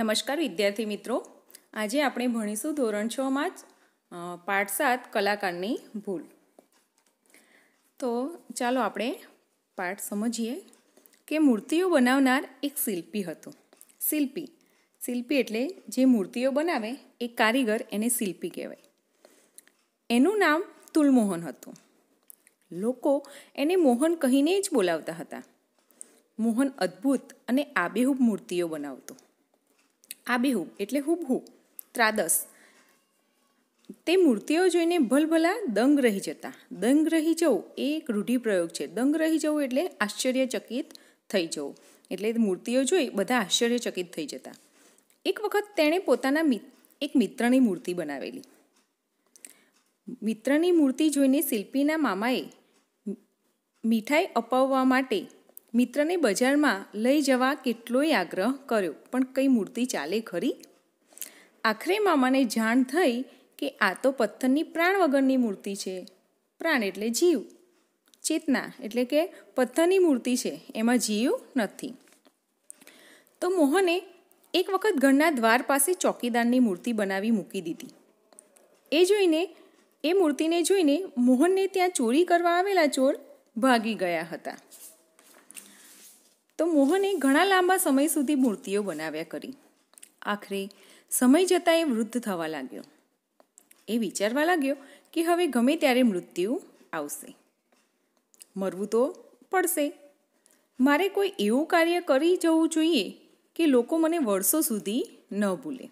નમસ્કાર વિદ્યાર્થી મિત્રો આજે આપણે ભણીશું ધોરણ છમાં જ પાઠ સાત કલાકારની ભૂલ તો ચાલો આપણે પાઠ સમજીએ કે મૂર્તિઓ બનાવનાર એક શિલ્પી હતો શિલ્પી શિલ્પી એટલે જે મૂર્તિઓ બનાવે એ કારીગર એને શિલ્પી કહેવાય એનું નામ તુલમોહન હતું લોકો એને મોહન કહીને જ બોલાવતા હતા મોહન અદ્ભુત અને આબેહૂબ મૂર્તિઓ બનાવતો આબેહૂબ એટલે હુબહુ ત્રાદસ તે મૂર્તિઓ જોઈને ભલભલા દંગ રહી જતા દંગ રહી જવું એ એક રૂઢિપ્રયોગ છે દંગ રહી જવું એટલે આશ્ચર્યચકિત થઈ જવું એટલે મૂર્તિઓ જોઈ બધા આશ્ચર્યચકિત થઈ જતા એક વખત તેણે પોતાના એક મિત્રની મૂર્તિ બનાવેલી મિત્રની મૂર્તિ જોઈને શિલ્પીના મામાએ મીઠાઈ અપાવવા માટે મિત્રને બજારમાં લઈ જવા કેટલોય આગ્રહ કર્યો પણ કંઈ મૂર્તિ ચાલે ખરી આખરે મામાને જાણ થઈ કે આ તો પથ્થરની પ્રાણ વગરની મૂર્તિ છે પ્રાણ એટલે જીવ ચેતના એટલે કે પથ્થરની મૂર્તિ છે એમાં જીવ નથી તો મોહને એક વખત ઘરના દ્વાર પાસે ચોકીદારની મૂર્તિ બનાવી મૂકી દીધી એ જોઈને એ મૂર્તિને જોઈને મોહનને ત્યાં ચોરી કરવા આવેલા ચોર ભાગી ગયા હતા મોહને ઘણા લાંબા સમય સુધી મૂર્તિઓ બનાવ્યા કરી આખરે સમય જતાં એ વૃદ્ધ થવા લાગ્યો એ વિચારવા લાગ્યો કે હવે ગમે ત્યારે મૃત્યુ આવશે મરવું તો પડશે મારે કોઈ એવું કાર્ય કરી જવું જોઈએ કે લોકો મને વર્ષો સુધી ન ભૂલે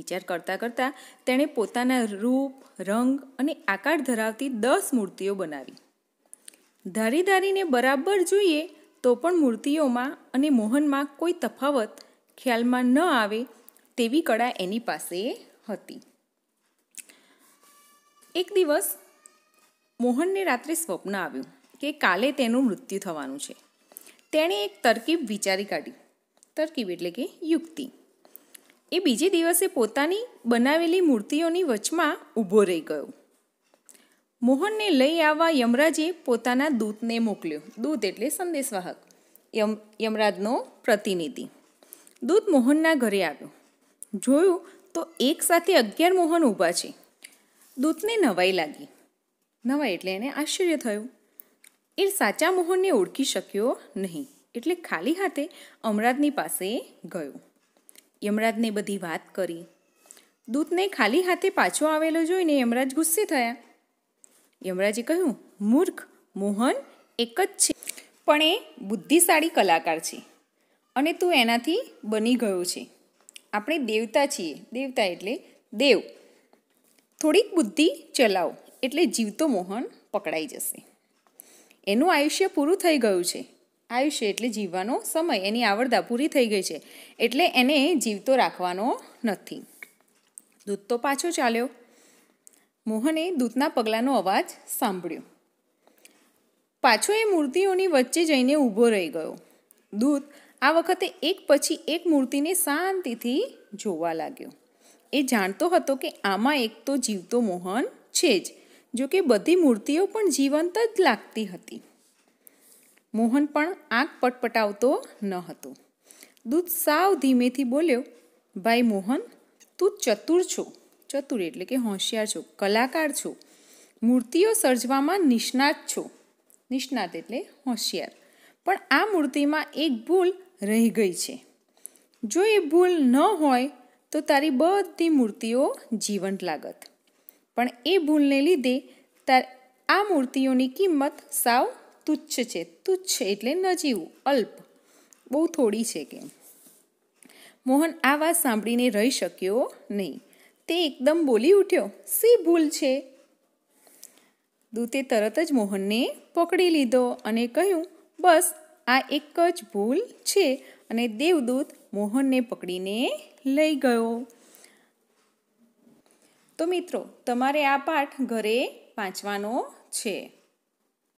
વિચાર કરતાં કરતાં તેણે પોતાના રૂપ રંગ અને આકાર ધરાવતી દસ મૂર્તિઓ બનાવી ધારી ધારીને બરાબર જોઈએ તો પણ મૂર્તિઓમાં અને મોહનમાં કોઈ તફાવત ખ્યાલમાં ન આવે તેવી કળા એની પાસે હતી એક દિવસ મોહનને રાત્રે સ્વપ્ન આવ્યું કે કાલે તેનું મૃત્યુ થવાનું છે તેણે એક તરકીબ વિચારી કાઢી તરકીબ એટલે કે યુક્તિ એ બીજે દિવસે પોતાની બનાવેલી મૂર્તિઓની વચમાં ઊભો રહી ગયો મોહનને લઈ આવવા યમરાજે પોતાના દૂતને મોકલ્યો દૂત એટલે સંદેશવાહક યમ યમરાજનો પ્રતિનિધિ દૂત મોહનના ઘરે આવ્યો જોયું તો એક સાથે અગિયાર મોહન ઊભા છે દૂતને નવાઈ લાગી નવાઈ એટલે એને આશ્ચર્ય થયું એ સાચા મોહનને ઓળખી શક્યો નહીં એટલે ખાલી હાથે અમરાજની પાસે ગયો યમરાજને બધી વાત કરી દૂતને ખાલી હાથે પાછો આવેલો જોઈને યમરાજ ગુસ્સે થયા યમરાજે કહ્યું મૂર્ખ મોહન એક જ છે પણ એ બુદ્ધિશાળી કલાકાર છે અને તું એનાથી બની ગયો છે આપણે દેવતા છીએ દેવતા એટલે દેવ થોડીક બુદ્ધિ ચલાવ એટલે જીવતો મોહન પકડાઈ જશે એનું આયુષ્ય પૂરું થઈ ગયું છે આયુષ્ય એટલે જીવવાનો સમય એની આવડતા પૂરી થઈ ગઈ છે એટલે એને જીવતો રાખવાનો નથી દૂધ તો પાછો ચાલ્યો મોહને દૂતના પગલાંનો અવાજ સાંભળ્યો પાછો એ મૂર્તિઓની વચ્ચે જઈને ઊભો રહી ગયો દૂત આ વખતે એક પછી એક મૂર્તિને શાંતિથી જોવા લાગ્યો એ જાણતો હતો કે આમાં એક તો જીવતો મોહન છે જ જો કે બધી મૂર્તિઓ પણ જીવંત જ લાગતી હતી મોહન પણ આંખ પટપટાવતો ન હતો દૂધ સાવ ધીમેથી બોલ્યો ભાઈ મોહન તું ચતુર છો ચતુર એટલે કે હોશિયાર છો કલાકાર છો મૂર્તિઓ સર્જવામાં નિષ્ણાત છો નિષ્ણાત એટલે હોશિયાર પણ આ મૂર્તિમાં એક ભૂલ રહી ગઈ છે જો એ ભૂલ ન હોય તો તારી બધી મૂર્તિઓ જીવંત લાગત પણ એ ભૂલને લીધે તાર આ મૂર્તિઓની કિંમત સાવ તુચ્છ છે તુચ્છ એટલે નજીવું અલ્પ બહુ થોડી છે કે મોહન આ વાત સાંભળીને રહી શક્યો નહીં તે એકદમ બોલી ઉઠ્યો સી ભૂલ છે દૂતે તરત જ મોહનને પકડી લીધો અને કહ્યું બસ આ એક જ ભૂલ છે અને દેવદૂત મોહનને પકડીને લઈ ગયો તો મિત્રો તમારે આ પાઠ ઘરે વાંચવાનો છે